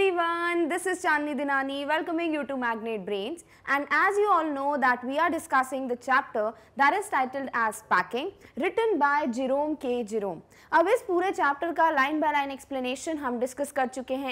everyone, this is Chandni Dinani welcoming you to Magnet Brains and as you all know that we are discussing the chapter that is titled as Packing written by Jerome K. Jerome. Now this पूरे chapter ka line by line explanation we have discussed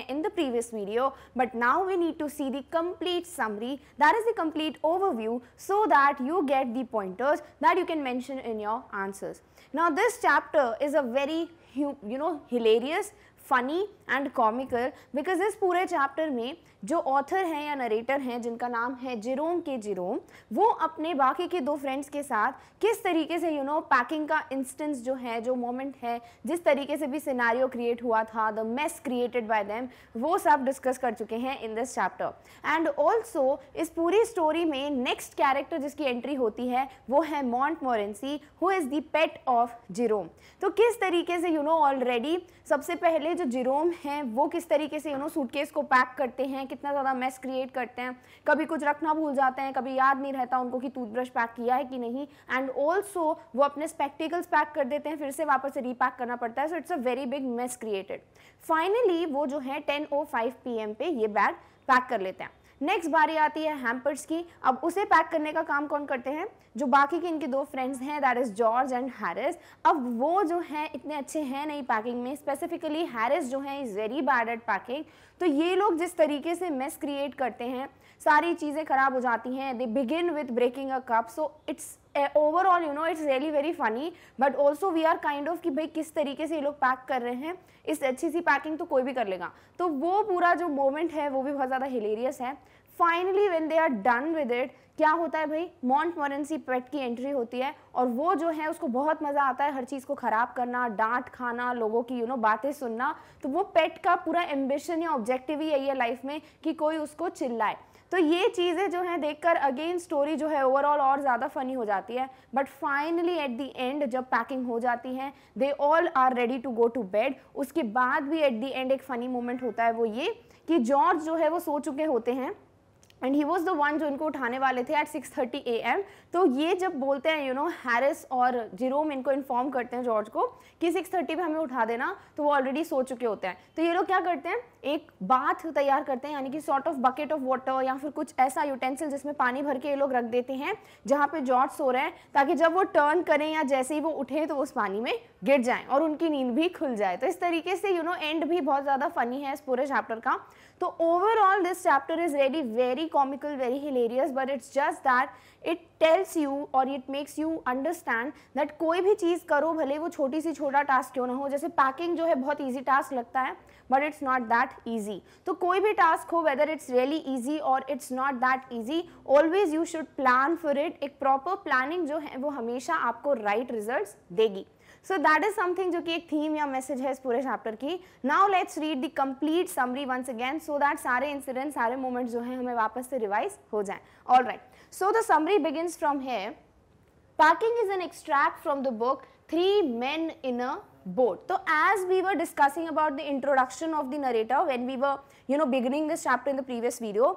in the previous video but now we need to see the complete summary that is the complete overview so that you get the pointers that you can mention in your answers. Now this chapter is a very you know hilarious funny and comical because इस पूरे chapter में जो author हैं या narrator हैं जिनका नाम है जिरोम के जिरोम वो अपने बाकी के दो फ्रेंड्स के साथ किस तरीके से यू नो पैकिंग का इंस्टेंस जो है जो मोमेंट है जिस तरीके से भी सिनारियो क्रिएट हुआ था the mess created by them वो सब डिस्कस कर चुके हैं in this chapter and also इस पूरी स्टोरी में नेक्स्ट कैरेक्टर जिसकी एंट्री होती है वो है Montmorency who is the pet of Jerome तो किस तरीके से यू नो ऑलरेडी सबसे पहले जो जिरोम हैं वो किस तरीके से यू नो सूटकेस को पैक करते हैं कितना ज़्यादा मेस क्रिएट करते हैं कभी कुछ रखना भूल जाते हैं कभी याद नहीं रहता उनको कि टूथब्रश पैक किया है कि नहीं एंड ऑल्सो वो अपने स्पेक्टिकल्स पैक कर देते हैं फिर से वापस से रीपैक करना पड़ता है so it's a very big mess created finally वो जो है टेन ओ फाइव पे ये बैग पैक कर लेते हैं नेक्स्ट बारी आती है हैम्पर्स की अब उसे पैक करने का काम कौन करते हैं जो बाकी के इनके दो फ्रेंड्स हैं that is George and Harris अब वो जो हैं इतने अच्छे हैं नहीं पैकिंग में स्पेसिफिकली हैरिस जो हैं is very bad at packing तो ये लोग जिस तरीके से मेस क्रिएट करते हैं सारी चीज़ें ख़राब हो जाती हैं they begin with breaking a cup so it's overall you know it's really very funny but also we are kind of कि भाई किस तरीके से ये लोग पैक कर रहे हैं इस अच्छी सी पैकिंग तो कोई भी कर लेगा तो वो पूरा जो मोमेंट है वो भी बहुत ज़्यादा हिलेरियस है finally when they are done with it क्या होता है भाई मॉन्ट मॉरेंसी पेट की एंट्री होती है और वो जो है उसको बहुत मज़ा आता है हर चीज़ को ख़राब करना डांट खाना लोगों की यू नो बातें सुनना तो वो पेट का पूरा एम्बिशन या ऑब्जेक्टिव ही यही है लाइफ में कि कोई उसको चिल्लाए तो ये चीज़ें जो हैं देखकर अगेन स्टोरी जो है ओवरऑल और ज़्यादा फनी हो जाती है but finally at the end जब पैकिंग हो जाती है they all are ready to go to bed उसके बाद भी एट दी एंड एक फ़नी मोमेंट होता है वो ये कि जॉर्ज जो है वो सो चुके होते हैं and he was the one जो इनको उठाने वाले थे at six thirty A M तो ये जब बोलते हैं यू नो हैरिस और जिरोम इनको इन्फॉर्म करते हैं जॉर्ज को कि थर्टी पे हमें उठा देना तो वो ऑलरेडी सो चुके होते हैं तो ये लोग क्या करते हैं एक बाथ तैयार करते हैं यानी कि sort of bucket of water या फिर कुछ ऐसा यूटेंसिल जिसमें पानी भर के ये लोग रख देते हैं जहाँ पे जॉर्ज सो रहे हैं ताकि जब वो टर्न करें या जैसे ही वो उठे तो उस पानी में गिर जाए और उनकी नींद भी खुल जाए तो इस तरीके से यू नो एंड भी बहुत ज़्यादा फनी है इस पूरे चैप्टर का तो overall this chapter is ready very comical very hilarious but it's just that it tells you और it makes you understand that कोई भी चीज़ करो भले वो छोटी सी छोटा टास्क क्यों ना हो जैसे पैकिंग जो है बहुत ईजी टास्क लगता है but it's not that easy तो कोई भी टास्क हो वेदर इट्स रियली ईजी और it's not that easy always you should plan for it एक प्रॉपर प्लानिंग जो है वो हमेशा आपको राइट right रिजल्ट देगी सो दैट इज समथिंग जो कि एक थीम या मैसेज है इस पूरे चैप्टर की now let's read the complete summary once again so that सारे इंसिडेंट सारे मोमेंट जो है हमें वापस से रिवाइज हो जाए all right so the summary begin from here packing is an extract from the book three men in a boat तो as we were discussing about the introduction of the narrator when we were you know beginning this chapter in the previous video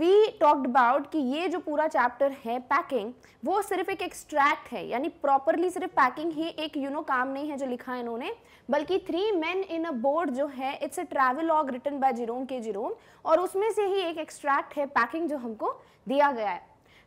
we talked about कि ये जो पूरा chapter है packing वो सिर्फ एक extract है यानी प्रॉपरली सिर्फ पैकिंग ही एक यू you नो know, काम नहीं है जो लिखा है इन्होंने बल्कि three men in a boat जो है इट्स अ ऑग written by Jerome K Jerome और उसमें से ही एक एक्सट्रैक्ट है पैकिंग जो हमको दिया गया है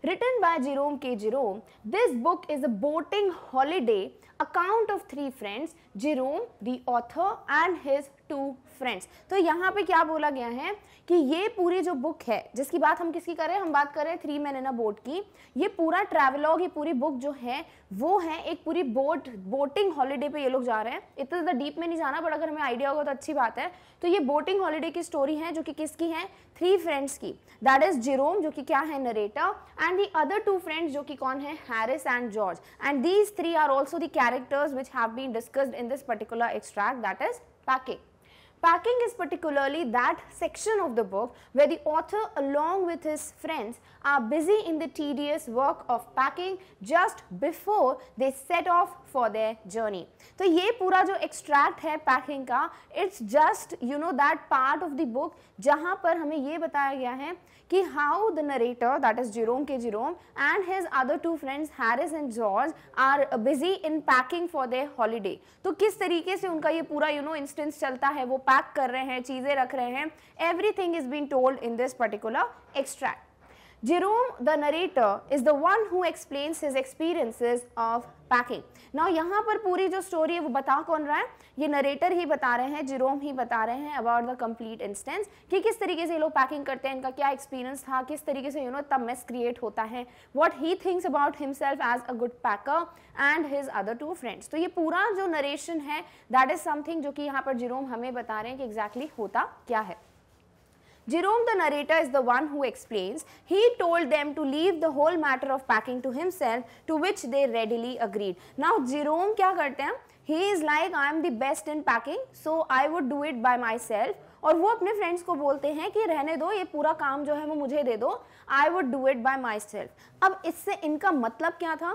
written by Jerome K Jerome this book is a boating holiday account of three friends, Jerome, the author and his two friends तो यहाँ पे क्या बोला गया है कि ये पूरी जो बुक है जिसकी बात हम किसकी कर रहे हैं हम बात कर रहे हैं three man in a boat की ये पूरा ट्रैवलॉग ये पूरी बुक जो है वो है एक पूरी बोट बोटिंग हॉलीडे पे ये लोग जा रहे हैं इतना ज़्यादा डीप में नहीं जाना बट अगर हमें आइडिया होगा तो अच्छी बात है तो ये बोटिंग हॉलीडे की स्टोरी है जो कि किसकी है थ्री फ्रेंड्स की दैट इज जिरोम जो कि क्या है narrator and the other two friends जो कि कौन है Harris and George and these three are also the characters which have been discussed in this particular extract that is packing Packing is particularly that section of the book where the author along with his friends are busy in the tedious work of packing just before they set off for their journey. तो ये पूरा जो extract है packing का it's just you know that part of the book जहाँ पर हमें ये बताया गया है कि how the narrator that is Jerome K Jerome and his other two friends Harris and George are busy in packing for their holiday तो किस तरीके से उनका ये पूरा यू नो इंस्टेंस चलता है वो पैक कर रहे हैं चीज़ें रख रहे हैं everything is been told in this particular extract Jerome, the narrator, is the one who explains his experiences of packing. Now यहाँ पर पूरी जो story है वो बता कौन रहा है ये narrator ही बता रहे हैं Jerome ही बता रहे हैं about the complete instance कि किस तरीके से ये लोग packing करते हैं इनका क्या experience था किस तरीके से you know तब mess create होता है what he thinks about himself as a good packer and his other two friends तो ये पूरा जो narration है that is something जो कि यहाँ पर Jerome हमें बता रहे हैं कि exactly होता क्या है Jerome the narrator is the one who explains. He told them to leave the whole matter of packing to himself to which they readily agreed. Now Jerome क्या करते हैं He is like I am the best in packing so I would do it by myself. और वो अपने friends को बोलते हैं कि रहने दो ये पूरा काम जो है वो मुझे दे दो I would do it by myself अब इससे इनका मतलब क्या था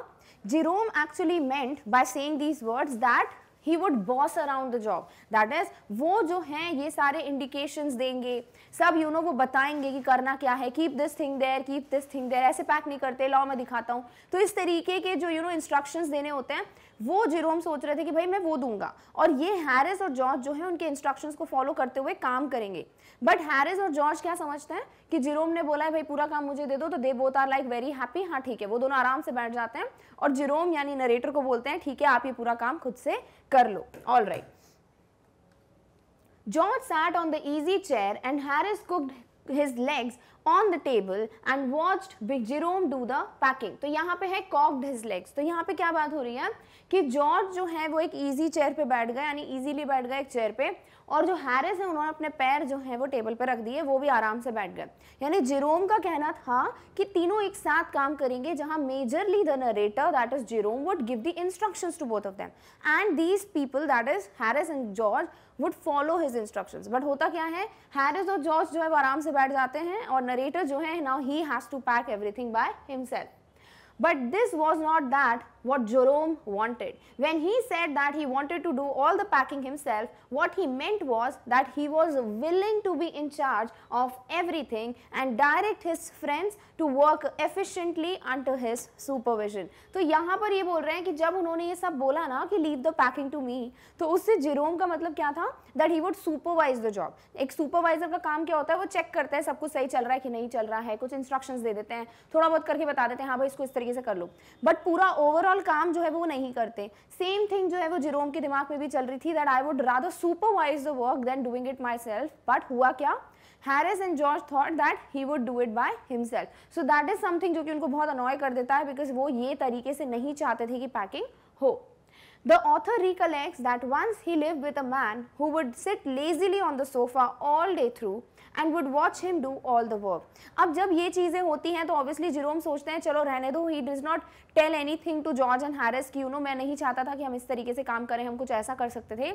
Jerome actually meant by saying these words that he would boss around the job that is वो जो हैं ये सारे इंडिकेशन देंगे सब यू you नो know, वो बताएंगे कि करना क्या है keep this thing there keep this thing there ऐसे पैक नहीं करते लॉ मैं दिखाता हूँ तो इस तरीके के जो यू नो इंस्ट्रक्शंस देने होते हैं वो जेरोम सोच रहे थे कि भाई मैं वो दूंगा और ये हैरिस और जॉर्ज जो है उनके इंस्ट्रक्शंस को फॉलो करते हुए काम करेंगे बट हैरिस और जॉर्ज क्या समझते हैं कि जेरोम ने बोला है भाई पूरा काम मुझे दे दो तो they both are like very happy हाँ ठीक है वो दोनों आराम से बैठ जाते हैं और जेरोम यानी नरेटर को बोलते हैं ठीक है आप ये पूरा काम खुद से कर लो all right George sat on the easy chair and Harris cooked his legs on the table and watched big Jerome do the packing तो यहाँ पे है कॉक्ड हिज लेग्स तो यहाँ पे क्या बात हो रही है कि जॉर्ज जो है वो एक ईजी चेयर पे बैठ गए यानी ईजीली बैठ गए एक चेयर पे और जो हैरिस है उन्होंने अपने पैर जो है वो टेबल पर रख दिए वो भी आराम से बैठ गए यानी जिरोम का कहना था कि तीनों एक साथ काम करेंगे जहां majorly the narrator that is Jerome would give the instructions to both of them and these people that is Harris and George would follow his instructions but होता क्या है हैरिस और जॉर्ज जो है वो आराम से बैठ जाते हैं और narrator jo now he has to pack everything by himself but this was not that what Jerome wanted. When he said that he wanted to do all the packing himself, what he meant was that he was willing to be in charge of everything and direct his friends to work efficiently under his supervision. तो यहाँ पर ये बोल रहे हैं कि जब उन्होंने ये सब बोला ना कि leave the packing to me, तो उससे Jerome का मतलब क्या था that he would supervise the job. एक supervisor का काम क्या होता है वो check करता है सब कुछ सही चल रहा है कि नहीं चल रहा है कुछ instructions दे देते हैं थोड़ा बहुत करके बता देते हैं हाँ भाई इसको इस तरीके से कर लो But पूरा over ओवरऑल काम जो है वो नहीं करते सेम थिंग जो है वो जिरोम के दिमाग में भी चल रही थी that I would rather supervise the work than doing it myself but हुआ क्या Harris and George thought that he would do it by himself so that is something जो कि उनको बहुत अनॉय कर देता है बिकॉज वो ये तरीके से नहीं चाहते थे कि पैकिंग हो the author recollects that once he live with a man who would sit lazily on the sofa all day through and would watch him do all the work अब जब ये चीज़ें होती हैं तो ऑब्वियसली जिरोम सोचते हैं चलो रहने दो he does not tell anything to George and Harris की यू नो मैं नहीं चाहता था कि हम इस तरीके से काम करें हम कुछ ऐसा कर सकते थे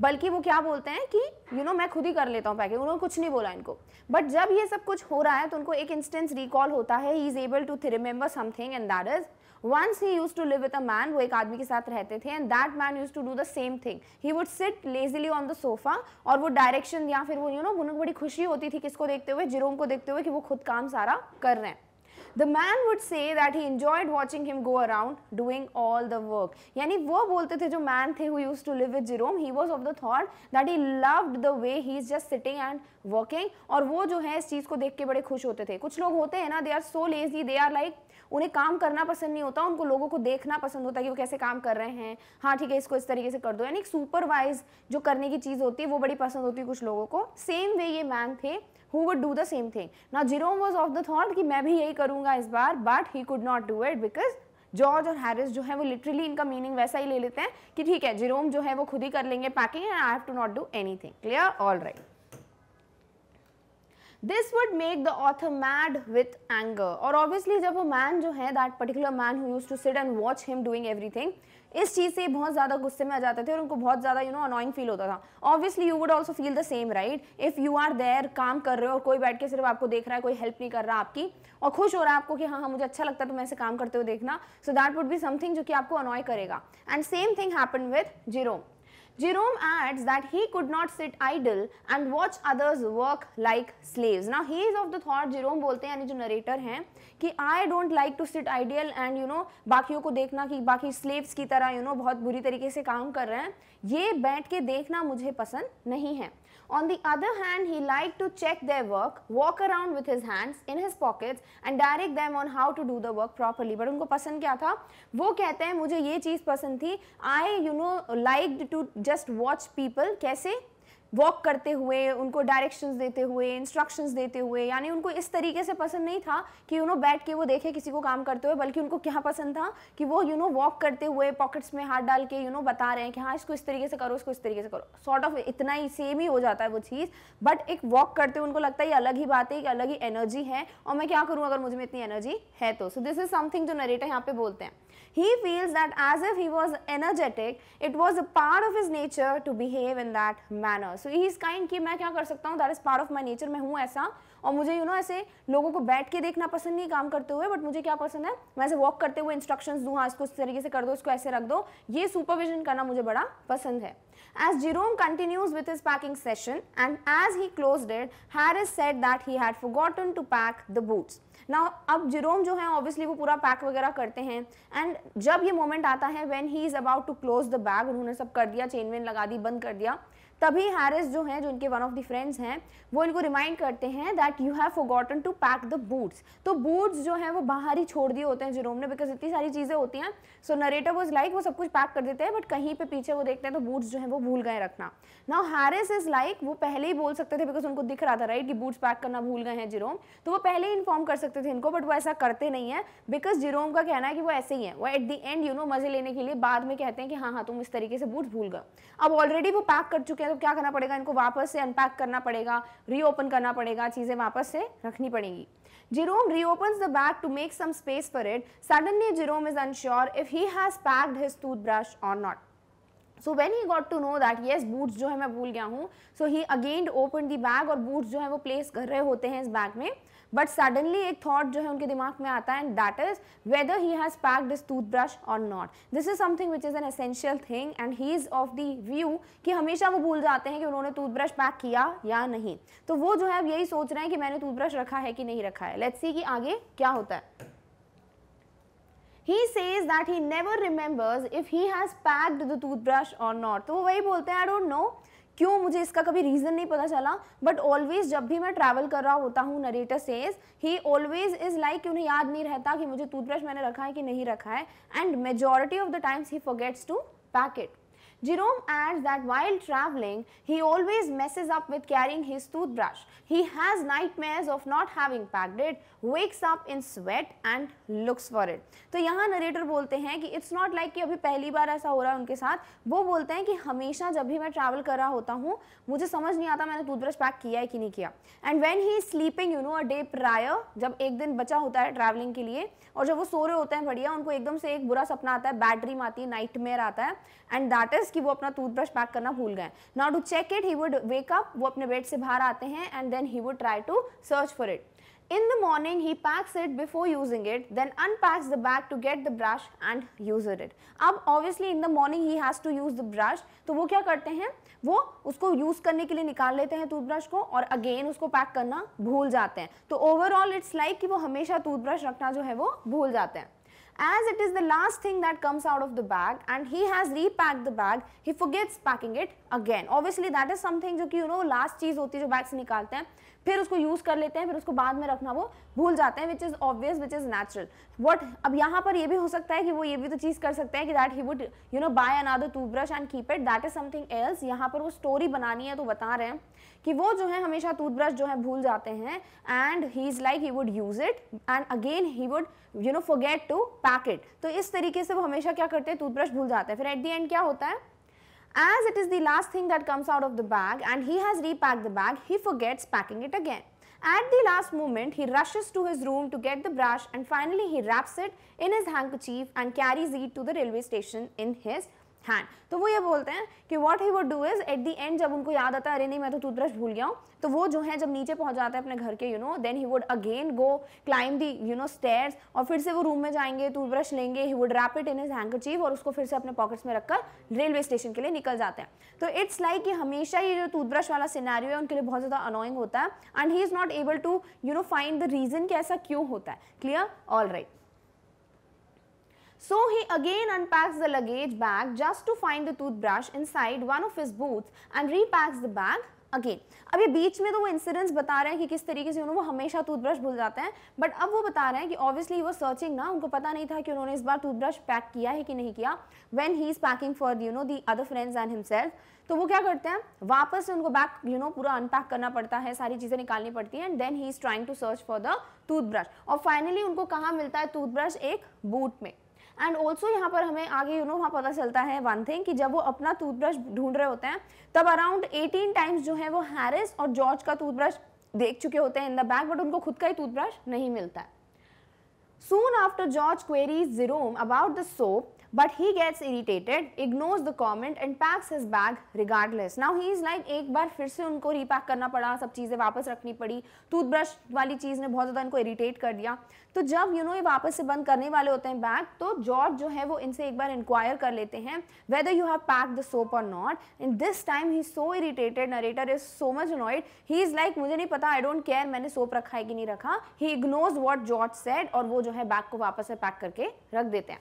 बल्कि वो क्या बोलते हैं कि यू you नो know, मैं खुद ही कर लेता हूँ पैकेज उन्होंने कुछ नहीं बोला इनको बट जब ये सब कुछ हो रहा है तो उनको एक इंस्टेंस रिकॉल होता है he is able to remember something and that is once he use to live with a man वो एक आदमी के साथ रहते थे and that man use to do the same thing he would sit lazily on the sofa और वो direction या फिर वो यू you नो know, उनको बड़ी खुशी होती थी किसको देखते हुए जिरोम को देखते हुए कि वो खुद काम सारा कर रहे हैं the man would say that he enjoyed watching him go around doing all the work यानी वो बोलते थे जो मैन थे who used to live with Jerome, he was of the thought that he loved the way he is just sitting and working और वो जो है इस चीज़ को देख के बड़े खुश होते थे कुछ लोग होते हैं ना they are so lazy they are like उन्हें काम करना पसंद नहीं होता उनको लोगों को देखना पसंद होता है कि वो कैसे काम कर रहे हैं हाँ ठीक है इसको इस तरीके से कर दो यानी सुपरवाइज जो करने की चीज़ होती है वो बड़ी पसंद होती है कुछ लोगों को सेम वे ये मैन थे who would do the same thing ना Jerome was of the thought कि मैं भी यही करूंगा इस बार but he could not do it because George और हैरिस जो है वो लिटरली इनका मीनिंग वैसा ही ले लेते हैं कि ठीक है जिरोम जो है वो खुद ही कर लेंगे packing and I have to not do thing clear all right this would make the author mad with anger और ऑब्वियसली जब वो मैन जो है that particular man who use to sit and watch him doing everything इस चीज़ से बहुत ज़्यादा गुस्से में आ जाते थे और उनको बहुत ज़्यादा यू नो अनोइंग फील होता था obviously you would also feel the same right if you are there काम कर रहे हो और कोई बैठ के सिर्फ आपको देख रहा है कोई हेल्प नहीं कर रहा आपकी और खुश हो रहा है आपको कि हाँ हाँ मुझे अच्छा लगता है तो मैं ऐसे काम करते हुए देखना so that would be something जो कि आपको अनॉय करेगा and same thing happen with Jerome Jerome adds that he could not sit idle and watch others work like slaves. Now he is of the thought Jerome बोलते हैं यानी जो narrator हैं कि I don't like to sit idle and you know बाकियों को देखना कि बाकी slaves की तरह you know बहुत बुरी तरीके से काम कर रहे हैं ये बैठ के देखना मुझे पसंद नहीं है On the other hand, he liked to check their work, walk around with his hands in his pockets and direct them on how to do the work properly. But उनको पसंद क्या था वो कहते हैं मुझे ये चीज़ पसंद थी I you know liked to just watch people कैसे वॉक करते हुए उनको डायरेक्शंस देते हुए इंस्ट्रक्शंस देते हुए यानी उनको इस तरीके से पसंद नहीं था कि यू नो बैठ के वो देखे किसी को काम करते हुए बल्कि उनको क्या पसंद था कि वो यू नो वॉक करते हुए पॉकेट्स में हाथ डाल के यू नो बता रहे हैं कि हाँ इसको इस तरीके से करो इसको इस तरीके से करो सॉर्ट ऑफ इतना ही सेम ही हो जाता है वो चीज़ बट एक वॉक करते हुए उनको लगता है ये अलग ही बात है एक अलग ही एनर्जी है और मैं क्या करूँ अगर मुझे में इतनी एनर्जी है तो सो दिस इज समथिंग जो नरेटर यहाँ पे बोलते हैं He feels that as if he was energetic, it was a part of his nature to behave in that manner. So he is kind कि मैं क्या कर सकता हूँ that is part of my nature, मैं हूँ ऐसा और मुझे यू you नो know, ऐसे लोगों को बैठ के देखना पसंद नहीं काम करते हुए बट मुझे क्या पसंद है मैं ऐसे वॉक करते हुए इंस्ट्रक्शंस दूँ हाँ इसको इस तरीके से कर दो इसको ऐसे रख दो ये सुपरविजन करना मुझे बड़ा पसंद है As Jerome continues with his packing session and as he closed it, Harris said that he had forgotten to pack the boots. ना अब जिरोम जो है ऑब्वियसली वो पूरा पैक वगैरह करते हैं एंड जब ये मोमेंट आता है when he is about to close the bag उन्होंने सब कर दिया चेन वेन लगा दी बंद कर दिया तभी हैरिस जो हैं जो इनके वन ऑफ द फ्रेंड्स हैं वो इनको रिमाइंड करते हैं that you have forgotten to pack the boots तो बूट्स जो हैं वो बाहर ही छोड़ दिए होते हैं जेरोम ने बिकॉज इतनी सारी चीज़ें होती हैं सो नरेटर वॉज लाइक वो सब कुछ पैक कर देते हैं बट कहीं पर पीछे वो देखते हैं तो बूट्स जो है वो भूल गए रखना नाउ हैरिस इज लाइक वो पहले ही बोल सकते थे बिकॉज उनको दिख रहा था राइट कि बूट्स पैक करना भूल गए हैं जेरोम तो वो पहले ही इन्फॉर्म कर सकते थे इनको बट वो ऐसा करते नहीं है बिकॉज जेरोम का कहना है कि वो ऐसे ही है वो at the end you know मजे लेने के लिए बाद में कहते हैं कि हाँ हाँ तुम इस तरीके से बूट भूल गए अब ऑलरेडी वो पैक कर चुके किया तो क्या करना पड़ेगा इनको वापस से अनपैक करना पड़ेगा रीओपन करना पड़ेगा चीज़ें वापस से रखनी पड़ेंगी Jerome reopens the bag to make some space for it. Suddenly, Jerome is unsure if he has packed his toothbrush or not. So when he got to know that yes boots जो है मैं भूल गया हूँ so he again open the bag और boots जो है वो प्लेस कर रहे होते हैं इस बैग में बट सडनली एक थॉट जो है उनके दिमाग में आता है and that is whether he has packed this toothbrush और not this is something which is an essential thing and he is of the view कि हमेशा वो भूल जाते हैं कि उन्होंने टूथब्रश पैक किया या नहीं तो वो जो है अब यही सोच रहे हैं कि मैंने टूथब्रश रखा है कि नहीं रखा है लेट्स सी कि आगे क्या होता है he says that he never remembers if he has packed the toothbrush और नॉट तो वो वही बोलते हैं आई डोंट नो क्यों मुझे इसका कभी रीज़न नहीं पता चला बट ऑलवेज जब भी मैं ट्रैवल कर रहा होता हूँ narrator says he always is like उन्हें याद नहीं रहता कि मुझे टूथब्रश मैंने रखा है कि नहीं रखा है and majority of the times he forgets to pack it Jerome adds that while traveling, he always messes up with carrying his toothbrush. He has nightmares of not having packed it, wakes up in sweat and looks for it. तो यहाँ narrator बोलते हैं कि it's not like कि अभी पहली बार ऐसा हो रहा है उनके साथ वो बोलते हैं कि हमेशा जब भी मैं travel कर रहा होता हूँ मुझे समझ नहीं आता मैंने toothbrush pack किया है कि नहीं किया And when he is sleeping, you know, a day prior, जब एक दिन बचा होता है traveling के लिए और जब वो सो रहे होते हैं बढ़िया उनको एकदम से एक बुरा सपना आता है बैटरी में आती है नाइट आता है एंड दैट इज कि वो अपना टूथब्रश पैक करना भूल गए now to check it he would wake up वो अपने बेड से बाहर आते हैं and then he would try to search for it in the morning he packs it before using it then unpacks the bag to get the brush and use it अब obviously in the morning he has to use the brush तो वो क्या करते हैं वो उसको use करने के लिए निकाल लेते हैं टूथब्रश को और अगेन उसको पैक करना भूल जाते हैं तो ओवरऑल इट्स लाइक कि वो हमेशा टूथब्रश रखना जो है वो भूल जाते हैं As it is the last thing that comes out of the bag and he has repacked the bag, he forgets packing it again. Obviously that is something जो you know last cheese होती jo bags से फिर उसको use कर लेते हैं फिर उसको बाद में रखना वो भूल जाते हैं which is obvious which is natural what अब यहाँ पर ये भी हो सकता है कि वो ये भी तो चीज़ कर सकते हैं कि that he would you know buy another brush and keep it that is something else यहाँ पर वो स्टोरी बनानी है तो बता रहे हैं कि वो जो है हमेशा टूथब्रश जो है भूल जाते हैं and he is like he would use it and again he would you know forget to pack it तो इस तरीके से वो हमेशा क्या करते हैं टूथब्रश भूल जाते हैं फिर एट दी एंड क्या होता है As it is the last thing that comes out of the bag and he has repacked the bag, he forgets packing it again. At the last moment, he rushes to his room to get the brush and finally he wraps it in his handkerchief and carries it to the railway station in his hand हाँ, तो वो ये बोलते हैं कि what he would do is at the end जब उनको याद आता है अरे नहीं मैं तो टूथब्रश भूल गया हूँ तो वो जो है जब नीचे पहुंच जाते हैं अपने घर के you know then he would again go climb the you know stairs और फिर से वो रूम में जाएंगे टूथब्रश लेंगे he would wrap it in his chief और उसको फिर से अपने पॉकेट्स में रखकर रेलवे स्टेशन के लिए निकल जाते हैं तो इट्स लाइक like कि हमेशा ये जो टूथब्रश वाला सिनारियो है उनके लिए बहुत ज़्यादा अनोइंग होता है and he is not able to you know find the reason कि ऐसा क्यों होता है clear all right So he again unpacks the luggage bag just to find the toothbrush inside one of his boots and repacks the bag again अभी बीच में तो वो इंसिडेंट्स बता रहे हैं कि किस तरीके से उन्होंने वो हमेशा टूथब्रश भूल जाते हैं बट अब वो बता रहे हैं कि ऑब्वियसली वो सर्चिंग ना उनको पता नहीं था कि उन्होंने इस बार टूथब्रश पैक किया है कि नहीं किया when he is packing for you know the other friends and himself तो वो क्या करते हैं वापस उनको बैग यू नो पूरा अनपैक करना पड़ता है सारी चीज़ें निकालनी पड़ती है and then he is trying to search for the toothbrush और फाइनली उनको कहाँ मिलता है टूथब्रश एक बूट में एंड ऑल्सो यहाँ पर हमें आगे यू नो वहाँ पता चलता है वन थिंग कि जब वो अपना टूथब्रश ढूंढ रहे होते हैं तब अराउंड एटीन टाइम्स जो है वो हैरिस और जॉर्ज का टूथब्रश देख चुके होते हैं इन द बैग बट उनको खुद का ही टूथब्रश नहीं मिलता है Soon after George queries about the soap but he gets irritated, ignores the comment and packs his bag regardless now he is like एक बार फिर से उनको repack करना पड़ा सब चीज़ें वापस रखनी पड़ी टूथब्रश वाली चीज़ ने बहुत ज़्यादा इनको इरीटेट कर दिया तो जब यू नो ये वापस से बंद करने वाले होते हैं बैग तो जॉर्ज जो है वो इनसे एक बार इंक्वायर कर लेते हैं whether you have pack the soap और not in this time he so irritated narrator is so much annoyed he is like मुझे नहीं पता आई डोंट केयर मैंने सोप रखा है कि नहीं रखा he ignores what George said और वो जो है बैग को वापस से पैक करके रख देते हैं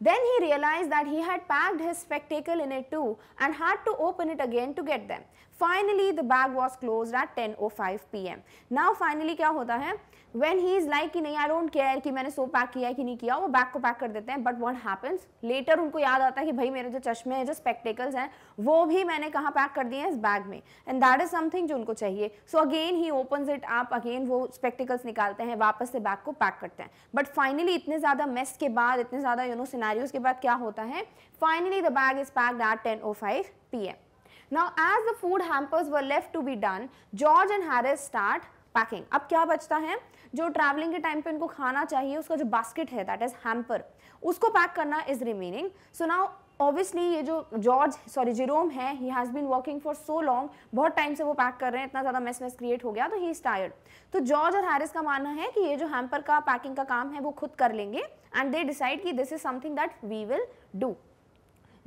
Then he realized that he had packed his spectacle in it too and had to open it again to get them. Finally the bag was close at ten o five P M now finally क्या होता है when he is like कि नहीं आई don't care कि मैंने सो pack किया कि नहीं किया वो बैग को पैक कर देते हैं बट वॉट हैपन्स लेटर उनको याद आता है कि भाई मेरे जो चश्मे हैं जो स्पेक्टिकल्स हैं वो भी मैंने कहाँ पैक कर दिए हैं इस बैग में एंड दैट इज़ समथिंग जो उनको चाहिए so again he opens it आप अगेन वो स्पेक्टिकल्स निकालते हैं वापस से बैग को पैक करते हैं बट फाइनली इतने ज़्यादा मेस के बाद इतने ज़्यादा यू नो सिनारियोज़ के बाद क्या होता है finally the bag is packed at ten o five P M Now as the food hampers were left to be done, George and Harris start packing अब क्या बचता है जो ट्रैवलिंग के टाइम पे उनको खाना चाहिए उसका जो बास्केट है दैट इज हैम्पर उसको पैक करना is remaining so now obviously ये जो जॉर्ज सॉरी जिरोम है he has been working for so long बहुत टाइम से वो पैक कर रहे हैं इतना ज़्यादा मेस मेस क्रिएट हो गया तो ही इज टायर्ड तो जॉर्ज और हैरिस का मानना है कि ये जो हैम्पर का पैकिंग का काम है वो खुद कर लेंगे एंड दे डिसाइड कि this is something that we will do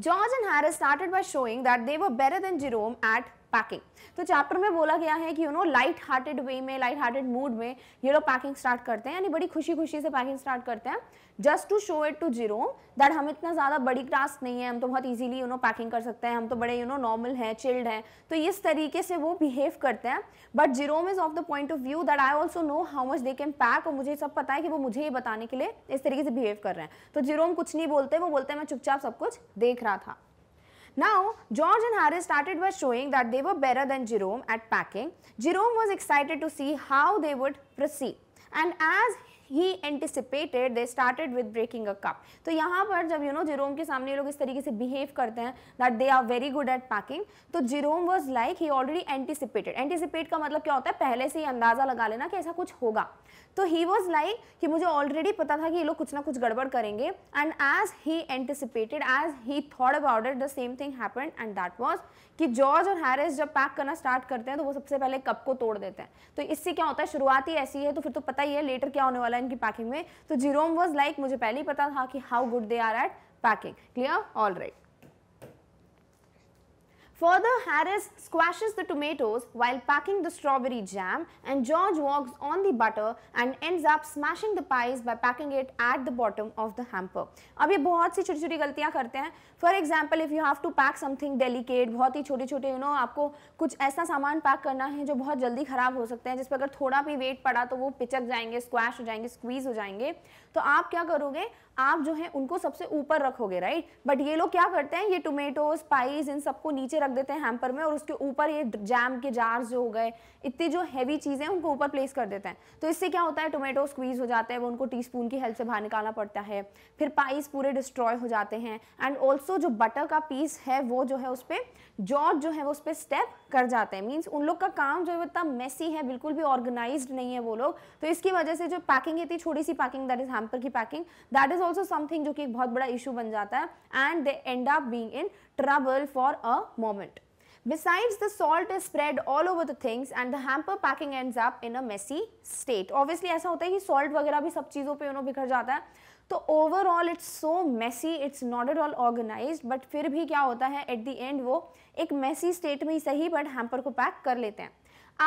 George and Harris started by showing that they were better than Jerome at packing तो चैप्टर में बोला गया है कि you know light hearted way में लाइट हार्टेड मूड में ये लोग पैकिंग स्टार्ट करते हैं यानी बड़ी खुशी खुशी से पैकिंग स्टार्ट करते हैं just to show it to Jerome that हम इतना ज़्यादा बड़ी टास्क नहीं है हम तो बहुत ईजिली यू नो पैकिंग कर सकते हैं हम तो बड़े यू नो नॉर्मल हैं चिल्ड हैं तो इस तरीके से वो बिहेव करते हैं but Jerome is of the point of view that I also know how much they can pack और मुझे सब पता है कि वो मुझे ये बताने के लिए इस तरीके से बिहेव कर रहे हैं तो जीरोम कुछ नहीं बोलते वो बोलते हैं मैं चुपचाप सब कुछ देख रहा था Now, George and Harris started by showing that they were better than Jerome at packing. Jerome was excited to see how they would proceed. And as he anticipated they started with breaking a cup तो यहाँ पर जब you know Jerome के सामने लोग इस तरीके से बिहेव करते हैं that they are very good at packing तो Jerome was like he already anticipated anticipate का मतलब क्या होता है पहले से ही अंदाज़ा लगा लेना कि ऐसा कुछ होगा तो ही वॉज लाइक कि मुझे ऑलरेडी पता था कि ये लोग कुछ ना कुछ गड़बड़ करेंगे and as he anticipated as he thought about it the same thing happen and that was कि जॉर्ज और हैरिस जब पैक करना स्टार्ट करते हैं तो वो सबसे पहले कप को तोड़ देते हैं तो इससे क्या होता है शुरुआती ऐसी है तो फिर तो पता ही है लेटर क्या होने वाला है एंड की पैकिंग में तो जीरोम वॉज लाइक मुझे पहले ही पता था कि how good they are at packing clear all right Further, Harris squashes the tomatoes while packing the strawberry jam and George walks on the butter and ends up smashing the pies by packing it at the bottom of the hamper. अब ये बहुत सी छोटी छोटी गलतियाँ करते हैं For example, if you have to pack something delicate, बहुत ही छोटे छोटे यू नो आपको कुछ ऐसा सामान पैक करना है जो बहुत जल्दी ख़राब हो सकते हैं जिस पर अगर थोड़ा भी वेट पड़ा तो वो पिचक जाएंगे स्क्वैश हो जाएंगे स्क्वीज़ हो जाएंगे तो आप क्या करोगे आप जो है उनको सबसे ऊपर रखोगे राइट बट ये लोग क्या करते हैं ये टोमेटो स्पाइस इन सबको नीचे रख देते हैं हैम्पर में और उसके ऊपर ये जैम के जार्स जो हो गए इतनी जो हैवी चीज़ें उनको ऊपर प्लेस कर देते हैं तो इससे क्या होता है टोमेटो स्क्वीज हो जाते हैं वो उनको टीस्पून की हेल्प से बाहर निकालना पड़ता है फिर पाइस पूरे डिस्ट्रॉय हो जाते हैं एंड ऑल्सो जो बटर का पीस है वो जो है उस पर जॉर्ज जो है वो उस पर स्टेप कर जाते हैं मीन्स उन लोग का काम जो है इतना मेसी है बिल्कुल भी ऑर्गेनाइज नहीं है वो लोग तो इसकी वजह से जो पैकिंग इतनी छोटी सी पैकिंग दैट इज हैम्पर की packing that is also something जो कि एक बहुत बड़ा इशू बन जाता है and they end of being in trouble for a moment Besides, the salt is spread all over the things and the hamper packing ends up in a messy state. Obviously, ऐसा होता है कि salt वगैरह भी सब चीज़ों पर उन्होंने बिखर जाता है तो overall it's so messy, it's not at all organized. But फिर भी क्या होता है at the end वो एक messy state में ही सही बट hamper को pack कर लेते हैं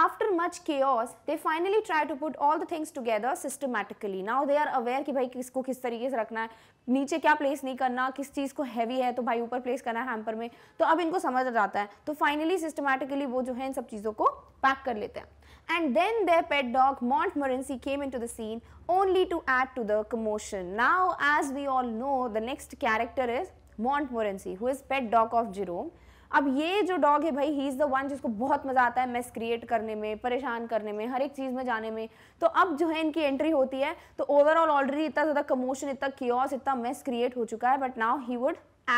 after much chaos they finally try to put all the things together systematically now they are aware कि भाई किसको किस तरीके से रखना है नीचे क्या प्लेस नहीं करना किस चीज़ को हैवी है तो भाई ऊपर प्लेस करना है हैम्पर में तो अब इनको समझ आ जाता है तो फाइनली सिस्टमैटिकली वो जो है इन सब चीज़ों को पैक कर लेते हैं and then their pet dog Montmorency came into the scene only to add to the commotion now as we all know the next character is Montmorency who is pet dog of Jerome अब ये जो dog है भाई he is the one जिसको बहुत मज़ा आता है मेस क्रिएट करने में परेशान करने में हर एक चीज़ में जाने में तो अब जो है इनकी एंट्री होती है तो ओवरऑल ऑलरेडी इतना ज़्यादा कमोशन इतना क्योस इतना मेस क्रिएट हो चुका है but now he would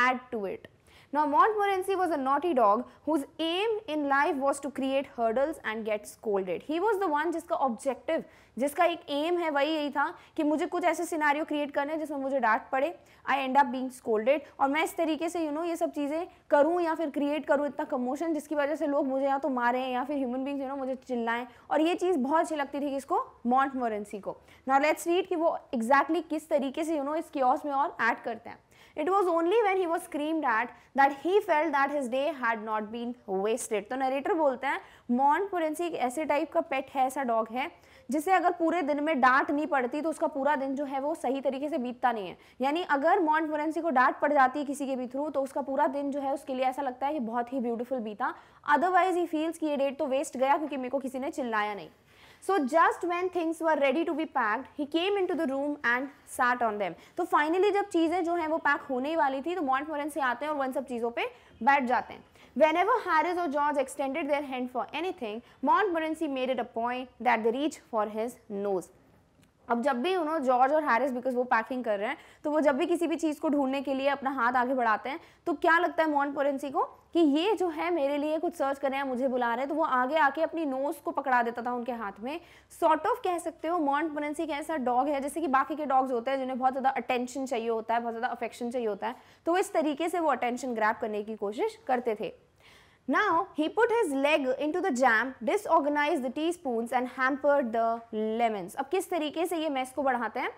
add to it Now Montmorency was a naughty dog whose aim in life was to create hurdles and get scolded. He was the one जिसका objective, जिसका एक aim है वही यही था कि मुझे कुछ ऐसे scenario create करने हैं जिसमें मुझे डांट पड़े I end up being scolded और मैं इस तरीके से you know, ये सब चीज़ें करूँ या फिर create करूँ इतना commotion जिसकी वजह से लोग मुझे या तो मारें या फिर human beings you know मुझे चिल्लाएं और ये चीज़ बहुत अच्छी लगती थी इसको Montmorency को Now let's read कि वो exactly किस तरीके से you know, इस chaos में और add करते हैं it was only when he was screamed that that he felt that his day had not been wasted तो नरेटर बोलते हैं मॉन्ट पुरेंसी एक ऐसे टाइप का पेट है ऐसा डॉग है जिसे अगर पूरे दिन में डांट नहीं पड़ती तो उसका पूरा दिन जो है वो सही तरीके से बीतता नहीं है यानी अगर मॉन्ट मोरेंसी को डांट पड़ जाती है किसी के भी थ्रू तो उसका पूरा दिन जो है उसके लिए ऐसा लगता है कि बहुत ही ब्यूटीफुल बीता अदरवाइज ही फील्स कि ये डेट तो वेस्ट गया क्योंकि मेरे को किसी ने चिल्लाया नहीं So just when things were ready to be packed, he came into the room and sat on them. तो फाइनली जब चीज़ें जो हैं वो पैक होने वाली थी तो मॉन्ट मोरेन से आते हैं और वन सब चीज़ों पर बैठ जाते हैं वेन एवर हैरिस और George extended their hand for anything Montmorency made it a point that the reach for his nose अब जब भी उन्होंने जॉर्ज और हैरिस बिकॉज वो पैकिंग कर रहे हैं तो वो जब भी किसी भी चीज़ को ढूंढने के लिए अपना हाथ आगे बढ़ाते हैं तो क्या लगता है मोहन पोरेंसी को कि ये जो है मेरे लिए कुछ सर्च कर रहे हैं मुझे बुला रहे हैं तो वो आगे आके अपनी नोज को पकड़ा देता था उनके हाथ में सॉर्ट sort ऑफ of कह सकते हो मॉन्ट पोरेंसी एक ऐसा डॉग है जैसे कि बाकी के डॉग्स होते हैं जिन्हें बहुत ज़्यादा अटेंशन चाहिए होता है बहुत ज़्यादा अफेक्शन चाहिए होता है तो इस तरीके से वो अटेंशन ग्रैप करने की कोशिश करते थे Now he put his leg into the jam, disorganized the teaspoons and hampered the lemons. अब किस तरीके से ये मेस को बढ़ाते हैं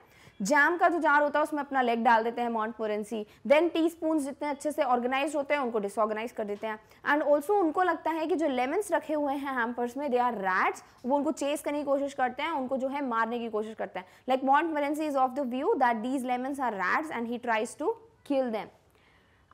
जैम का जो जार होता है उसमें अपना लेग डाल देते हैं मोरेंसी देन टी स्पून जितने अच्छे से ऑर्गेनाइज होते हैं उनको डिसऑर्गेनाइज कर देते हैं एंड ऑल्सो उनको लगता है कि जो लेमन्स रखे हुए हैं हैम्पर्स में दे आर रैट्स वो उनको चेस करने की कोशिश करते हैं उनको जो है मारने की कोशिश करते हैं like Montmorency is of the view that these lemons are rats and he tries to kill them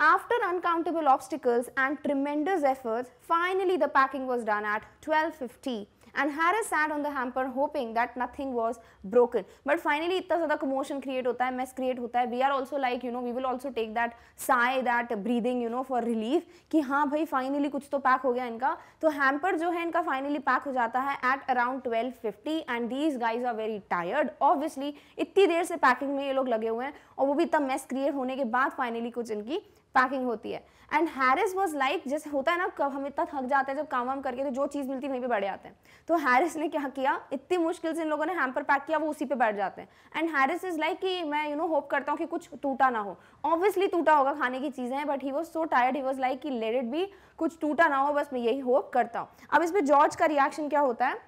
After uncountable obstacles and tremendous efforts, finally the packing was done at 12.50 and Harris sat on the hamper hoping that nothing was broken. But finally इतना ज़्यादा commotion create होता है, mess create होता है. We are also like you know we will also take that sigh, that breathing you know for relief कि हाँ भाई finally कुछ तो pack हो गया इनका. तो hamper जो है इनका finally pack हो जाता है at around 12:50 and these guys are very tired. Obviously इतनी देर से packing में ये लोग लगे हुए हैं और वो भी इतना mess create होने के बाद finally कुछ इनकी पैकिंग होती है एंड हैरिस वॉज लाइक जैसे होता है ना हम इतना थक जाते हैं जब काम वाम करके तो जो चीज़ मिलती है वहीं पर बैठ जाते हैं तो हैरिस ने क्या किया इतनी मुश्किल से इन लोगों ने हैम्पर पैक किया वो उसी पे बैठ जाते हैं एंड हैरिस इज़ लाइक कि मैं यू नो होप करता हूँ कि कुछ टूटा ना हो ऑब्वियसली टूटा होगा खाने की चीज़ें but he was so tired he was like कि लेट इट भी कुछ टूटा ना हो बस मैं यही होप करता हूँ अब इसमें जॉर्ज का रिएक्शन क्या होता है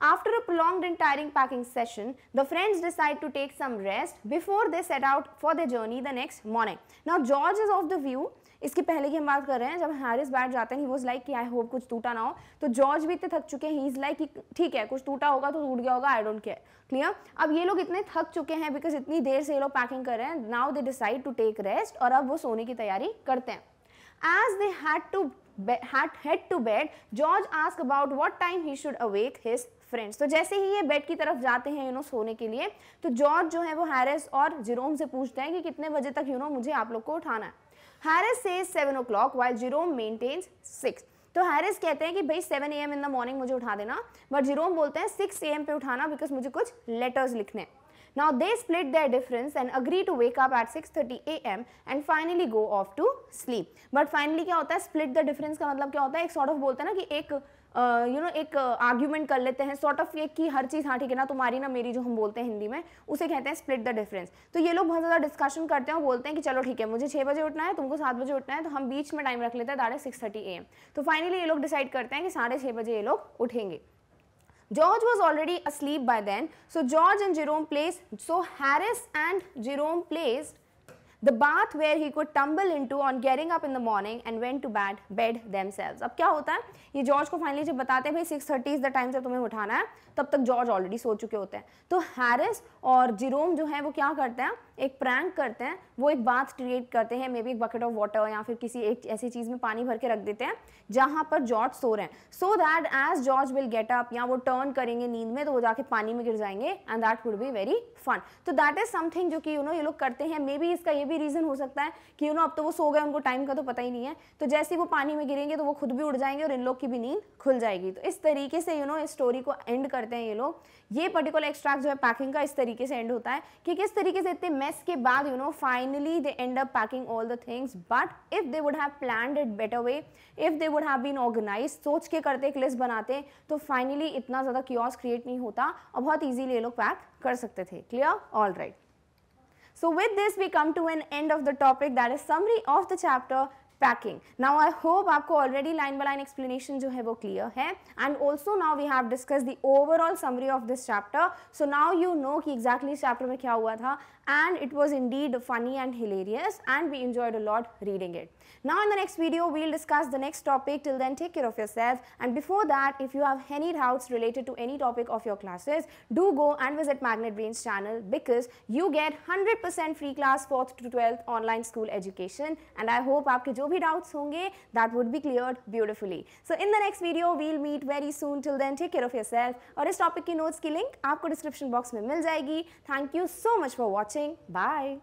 After a prolonged and tiring packing session, the friends decide to take some rest before they set out for their journey the next morning. Now, George is of the view. इसके पहले की हम बात कर रहे हैं जब हैरिस बैठ जाते हैं ही लाइक कि आई होप कुछ टूटा ना हो तो जॉर्ज भी इतने थक चुके हैं इज लाइक कि ठीक है कुछ टूटा होगा तो टूट गया होगा आई डोंट केयर क्लियर अब ये लोग इतने थक चुके हैं बिकॉज इतनी देर से ये लोग पैकिंग कर रहे हैं now they decide to take rest और अब वो सोने की तैयारी करते हैं as they had to had to bed George ask about what time he should awake his friends तो जैसे ही ये बेड की तरफ जाते हैं यू नो सोने के लिए तो जॉर्ज जो है वो हैरिस और जिरोम से पूछते हैं कि कितने बजे तक यू नो मुझे आप लोग को उठाना है हैरिस से seven o'clock while Jerome mentions six तो हैरिस कहते हैं कि भाई seven A M in the morning मुझे उठा देना बट जिरोम बोलते हैं सिक्स ए एम पे उठाना बिकॉज मुझे कुछ लेटर्स लिखने हैं Now they split their difference and agree to wake up at 6:30 a.m. and finally go off to sleep. But finally क्या होता है split the difference का मतलब क्या होता है एक sort of बोलते हैं ना कि एक यू नो एक आर्ग्यूमेंट कर लेते हैं सॉर्ट ऑफ ये कि हर चीज़ हाँ ठीक है ना तुम्हारी ना मेरी जो हम बोलते हैं हिंदी में उसे कहते हैं स्प्लिट द डिफरेंस तो ये लोग बहुत ज़्यादा डिस्कशन करते हैं और बोलते हैं कि चलो ठीक है मुझे छः बजे उठना है तुमको सात बजे उठना है तो हम बीच में टाइम रख लेते हैं साढ़े सिक्स थर्टी ए एम तो फाइनली ये लोग डिसाइड करते हैं कि साढ़े छः बजे ये लोग उठेंगे George was already asleep by then so George and Jerome place so Harris and Jerome placed the bath where he could tumble into on getting up in the morning and went to bad bed them अब क्या होता है ये George को finally जब बताते हैं भाई six thirty is the time से तुम्हें उठाना है तब तक जॉर्ज ऑलरेडी सो चुके होते हैं तो हैरिस और जिरोम जो है वो क्या करते हैं एक प्रैंक करते हैं वो एक बाथ क्रिएट करते हैं मे बी एक बकेट ऑफ वाटर या फिर किसी एक ऐसी चीज़ में पानी भर के रख देते हैं जहाँ पर जॉर्ज सो रहे हैं so that as George will get up या वो टर्न करेंगे नींद में तो वो जाके पानी में गिर जाएंगे and that would be very fun तो दैट इज समथिंग जो कि यू नो ये लोग करते हैं मे बी इसका ये भी रीज़न हो सकता है कि यू नो अब तो वो सो गए उनको टाइम का तो पता ही नहीं है तो जैसे ही वो पानी में गिरेंगे तो वो खुद भी उड़ जाएंगे और इन लोग की भी नींद खुल जाएगी तो इस तरीके से यू नो इस स्टोरी को एंड करते हैं ये लोग ये पर्टिकुलर एक्सट्रैक्ट जो है पैकिंग का इस तरीके से एंड होता है कि किस तरीके से इतने मेस के बाद you know fine finally they end up packing all the things but if they would have planned it better way if they would have been organized soch ke karte ek list banate to finally itna zyada chaos create nahi hota aur bahut easily ye log pack kar sakte the clear all right So with this we come to an end of the topic that is summary of the chapter packing now I hope आपको already line by line explanation जो है वो clear है and also now we have discuss the overall summary of this chapter so now you know कि exactly इस chapter में क्या हुआ था and it was indeed funny and hilarious and we enjoyed a lot reading it now in the next video we'll discuss the next topic till then take care of yourself and before that if you have any doubts related to any topic of your classes do go and visit Magnet Brains channel because you get hundred percent free class fourth to twelfth online school education and I hope आपके जो जो भी doubts होंगे that would be clear beautifully so in the next video we'll meet very soon till then take care of your self और इस topic की notes की link आपको डिस्क्रिप्शन बॉक्स में मिल जाएगी thank you so much for watching bye